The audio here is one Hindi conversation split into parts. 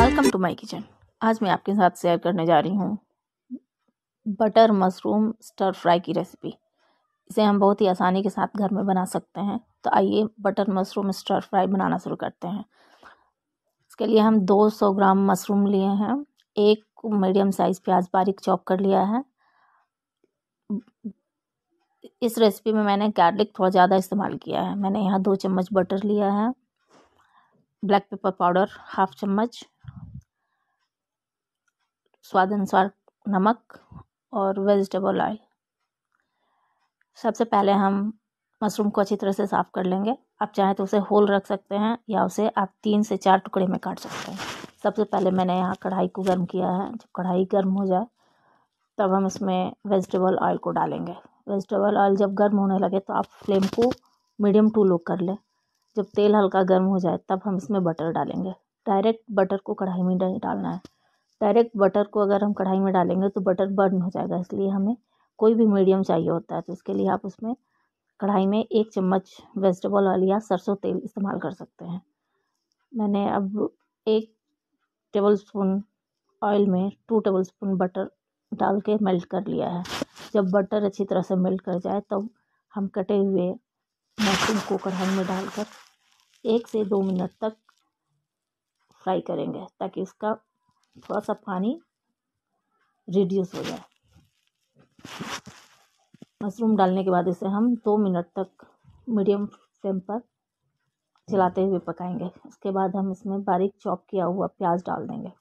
वेलकम टू माय किचन आज मैं आपके साथ शेयर करने जा रही हूँ बटर मशरूम स्टर फ्राई की रेसिपी इसे हम बहुत ही आसानी के साथ घर में बना सकते हैं तो आइए बटर मशरूम स्टर फ्राई बनाना शुरू करते हैं इसके लिए हम 200 ग्राम मशरूम लिए हैं एक मीडियम साइज़ प्याज बारीक चॉप कर लिया है इस रेसिपी में मैंने गार्लिक थोड़ा ज़्यादा इस्तेमाल किया है मैंने यहाँ दो चम्मच बटर लिया है ब्लैक पेपर पाउडर हाफ चम्मच स्वाद अनुसार नमक और वेजिटेबल ऑयल सबसे पहले हम मशरूम को अच्छी तरह से साफ़ कर लेंगे आप चाहें तो उसे होल रख सकते हैं या उसे आप तीन से चार टुकड़े में काट सकते हैं सबसे पहले मैंने यहाँ कढ़ाई को गर्म किया है जब कढ़ाई गर्म हो जाए तब हम इसमें वेजिटेबल ऑयल को डालेंगे वेजिटेबल ऑयल जब गर्म होने लगे तो आप फ्लेम को मीडियम टू लो कर लें जब तेल हल्का गर्म हो जाए तब हम इसमें बटर डालेंगे डायरेक्ट बटर को कढ़ाई में नहीं डालना है डायरेक्ट बटर को अगर हम कढ़ाई में डालेंगे तो बटर बर्न हो जाएगा इसलिए हमें कोई भी मीडियम चाहिए होता है तो इसके लिए आप उसमें कढ़ाई में एक चम्मच वेजिटेबल ऑयल या सरसों तेल इस्तेमाल कर सकते हैं मैंने अब एक टेबल स्पून ऑयल में टू टेबल स्पून बटर डाल के मेल्ट कर लिया है जब बटर अच्छी तरह से मेल्ट कर जाए तब तो हम कटे हुए मशरूम को कढ़ाई में डालकर एक से दो मिनट तक फ्राई करेंगे ताकि उसका थोड़ा सा पानी रिड्यूस हो जाए मशरूम डालने के बाद इसे हम दो मिनट तक मीडियम फ्लेम पर चलाते हुए पकाएंगे उसके बाद हम इसमें बारीक चॉप किया हुआ प्याज डाल देंगे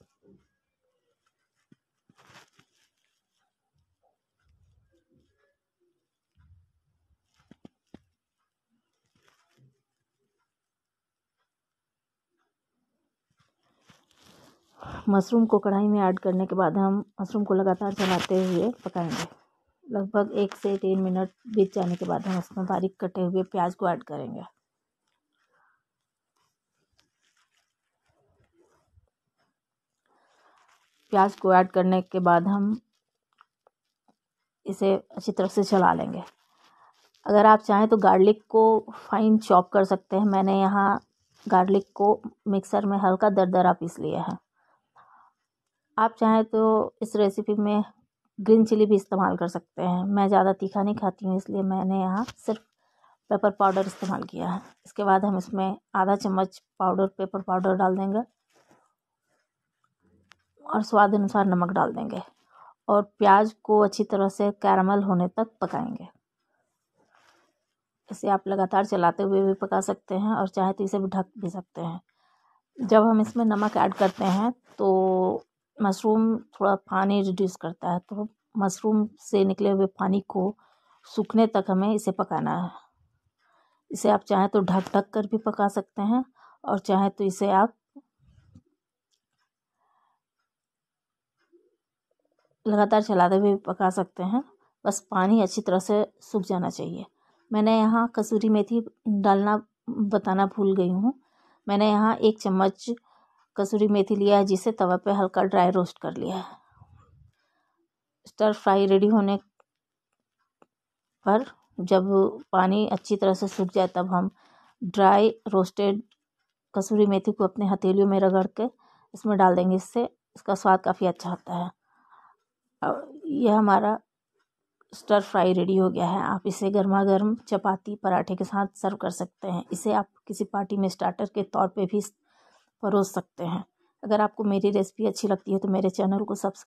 मशरूम को कढ़ाई में ऐड करने के बाद हम मशरूम को लगातार चलाते हुए पकाएंगे लगभग एक से तीन मिनट बीत जाने के बाद हम उसमें बारीक कटे हुए प्याज को ऐड करेंगे प्याज को ऐड करने के बाद हम इसे अच्छी तरह से चला लेंगे अगर आप चाहें तो गार्लिक को फाइन चॉप कर सकते हैं मैंने यहाँ गार्लिक को मिक्सर में हल्का दरदरा पीस लिया है आप चाहें तो इस रेसिपी में ग्रीन चिली भी इस्तेमाल कर सकते हैं मैं ज़्यादा तीखा नहीं खाती हूँ इसलिए मैंने यहाँ सिर्फ पेपर पाउडर इस्तेमाल किया है इसके बाद हम इसमें आधा चम्मच पाउडर पेपर पाउडर डाल देंगे और स्वाद अनुसार नमक डाल देंगे और प्याज को अच्छी तरह से कैरमल होने तक पकाएंगे इसे आप लगातार चलाते हुए भी पका सकते हैं और चाहे तो इसे भी ढक भी सकते हैं जब हम इसमें नमक ऐड करते हैं तो मशरूम थोड़ा पानी रिड्यूस करता है तो मशरूम से निकले हुए पानी को सूखने तक हमें इसे पकाना है इसे आप चाहें तो ढक ढक कर भी पका सकते हैं और चाहें तो इसे आप लगातार चलाते हुए पका सकते हैं बस पानी अच्छी तरह से सूख जाना चाहिए मैंने यहाँ कसूरी मेथी डालना बताना भूल गई हूँ मैंने यहाँ एक चम्मच कसूरी मेथी लिया है जिसे तवा पे हल्का ड्राई रोस्ट कर लिया है स्टर फ्राई रेडी होने पर जब पानी अच्छी तरह से सूख जाए तब हम ड्राई रोस्टेड कसूरी मेथी को अपने हथेलियों में रगड़ के इसमें डाल देंगे इससे इसका स्वाद काफ़ी अच्छा होता है और यह हमारा स्टर फ्राई रेडी हो गया है आप इसे गर्मा गर्म चपाती पराठे के साथ सर्व कर सकते हैं इसे आप किसी पार्टी में स्टार्टर के तौर पे भी परोस सकते हैं अगर आपको मेरी रेसिपी अच्छी लगती है तो मेरे चैनल को सब्स